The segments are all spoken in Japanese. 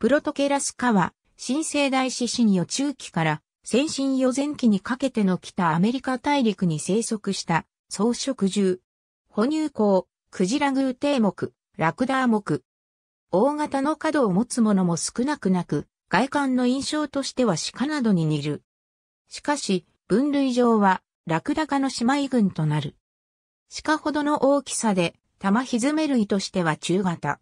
プロトケラスカは、新生代シシ予中期から先進予前期にかけての北アメリカ大陸に生息した草食獣。哺乳口、クジラ偶蹄目、ラクダー目。大型の角を持つものも少なくなく、外観の印象としては鹿などに似る。しかし、分類上は、ラクダ科の姉妹群となる。鹿ほどの大きさで、玉ひずめ類としては中型。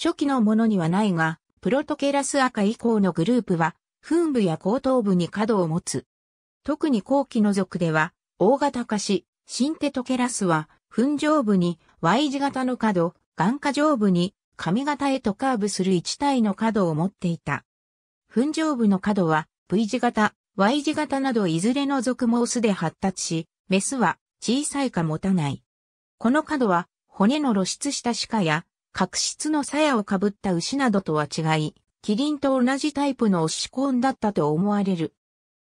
初期のものにはないが、プロトケラス赤以降のグループは、噴部や後頭部に角を持つ。特に後期の属では、大型化し、シンテトケラスは、噴上部に Y 字型の角、眼下上部に髪型へとカーブする一体の角を持っていた。噴上部の角は V 字型、Y 字型などいずれの属もオスで発達し、メスは小さいか持たない。この角は骨の露出した鹿や角質の鞘をかぶった牛などとは違い、キリンと同じタイプのオシコンだったと思われる。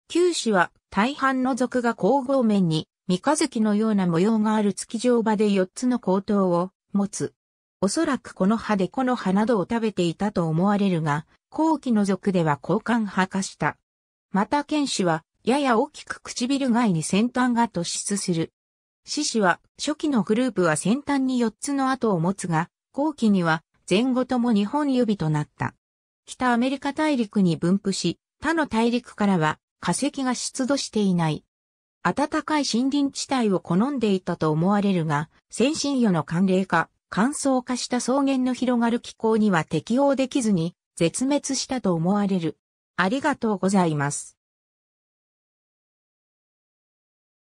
九死は大半の族が交互面に三日月のような模様がある月状場で4つの口頭を持つ。おそらくこの葉でこの葉などを食べていたと思われるが、後期の族では交換破化した。また剣士は、やや大きく唇外に先端が突出する。獅子は、初期のグループは先端に4つの跡を持つが、後期には前後とも日本指となった。北アメリカ大陸に分布し、他の大陸からは化石が出土していない。暖かい森林地帯を好んでいたと思われるが、先進魚の寒冷化、乾燥化した草原の広がる気候には適応できずに、絶滅したと思われる。ありがとうございます。